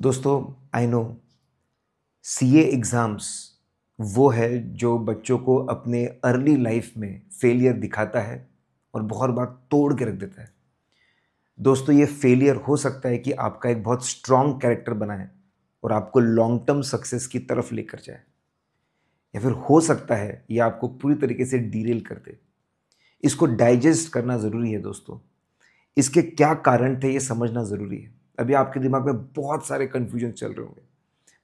दोस्तों I know C exams वो है जो बच्चों को अपने अर्ली लाइफ में फेलियर दिखाता है और बहुत बार तोड़ के रख देता है दोस्तों ये फेलियर हो सकता है कि आपका एक बहुत स्ट्रॉन्ग कैरेक्टर बनाए और आपको लॉन्ग टर्म सक्सेस की तरफ लेकर जाए या फिर हो सकता है ये आपको पूरी तरीके से डीरेल कर दे इसको डाइजेस्ट करना ज़रूरी है दोस्तों इसके क्या कारण थे ये समझना ज़रूरी है अभी आपके दिमाग में बहुत सारे कन्फ्यूजन चल रहे होंगे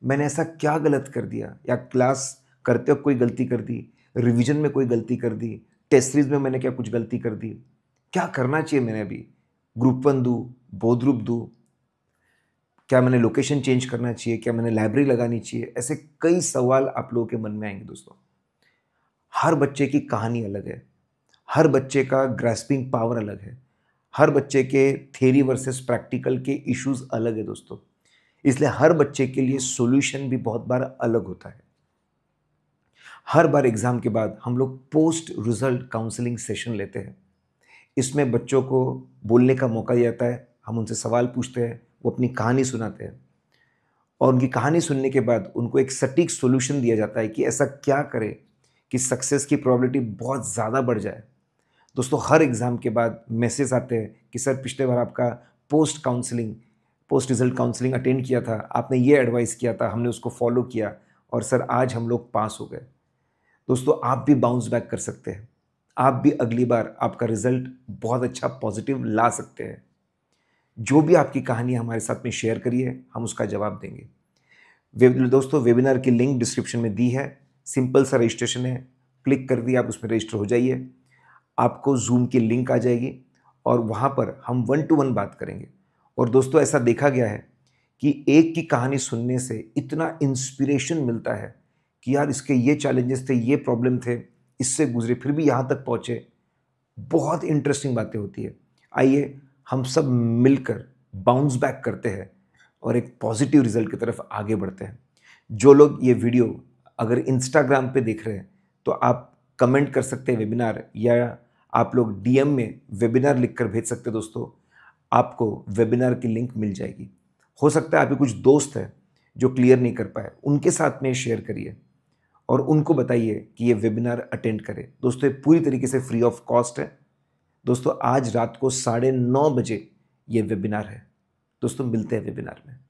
मैंने ऐसा क्या गलत कर दिया या क्लास करते वक्त कोई गलती कर दी रिविजन में कोई गलती कर दी टेस्ट सीरीज में मैंने क्या कुछ गलती कर दी क्या करना चाहिए मैंने अभी ग्रुप वन दूँ बोध रूप दूँ क्या मैंने लोकेशन चेंज करना चाहिए क्या मैंने लाइब्रेरी लगानी चाहिए ऐसे कई सवाल आप लोगों के मन में आएंगे दोस्तों हर बच्चे की कहानी अलग है हर बच्चे का ग्रेस्पिंग पावर अलग है हर बच्चे के थेरी वर्सेस प्रैक्टिकल के इश्यूज अलग है दोस्तों इसलिए हर बच्चे के लिए सॉल्यूशन भी बहुत बार अलग होता है हर बार एग्ज़ाम के बाद हम लोग पोस्ट रिजल्ट काउंसलिंग सेशन लेते हैं इसमें बच्चों को बोलने का मौका दिया जाता है हम उनसे सवाल पूछते हैं वो अपनी कहानी सुनाते हैं और उनकी कहानी सुनने के बाद उनको एक सटीक सोल्यूशन दिया जाता है कि ऐसा क्या करें कि सक्सेस की प्रॉब्लिटी बहुत ज़्यादा बढ़ जाए दोस्तों हर एग्ज़ाम के बाद मैसेज आते हैं कि सर पिछले बार आपका post counselling post result counselling attend किया था आपने ये एडवाइस किया था हमने उसको फॉलो किया और सर आज हम लोग पास हो गए दोस्तों आप भी बाउंस बैक कर सकते हैं आप भी अगली बार आपका रिजल्ट बहुत अच्छा पॉजिटिव ला सकते हैं जो भी आपकी कहानी हमारे साथ में शेयर करिए हम उसका जवाब देंगे वे, दोस्तों वेबिनार की लिंक डिस्क्रिप्शन में दी है सिंपल सा रजिस्ट्रेशन है क्लिक कर दिए आप उसमें रजिस्टर हो जाइए आपको जूम की लिंक आ जाएगी और वहाँ पर हम वन टू वन बात करेंगे और दोस्तों ऐसा देखा गया है कि एक की कहानी सुनने से इतना इंस्पिरेशन मिलता है कि यार इसके ये चैलेंजेस थे ये प्रॉब्लम थे इससे गुजरे फिर भी यहाँ तक पहुँचे बहुत इंटरेस्टिंग बातें होती है आइए हम सब मिलकर बाउंस बैक करते हैं और एक पॉजिटिव रिजल्ट की तरफ आगे बढ़ते हैं जो लोग ये वीडियो अगर इंस्टाग्राम पे देख रहे हैं तो आप कमेंट कर सकते हैं वेबिनार या आप लोग डीएम में वेबिनार लिखकर भेज सकते हैं दोस्तों आपको वेबिनार की लिंक मिल जाएगी हो सकता है आपके कुछ दोस्त हैं जो क्लियर नहीं कर पाए उनके साथ में शेयर करिए और उनको बताइए कि ये वेबिनार अटेंड करें दोस्तों ये पूरी तरीके से फ्री ऑफ कॉस्ट है दोस्तों आज रात को साढ़े नौ बजे ये वेबिनार है दोस्तों मिलते हैं वेबिनार में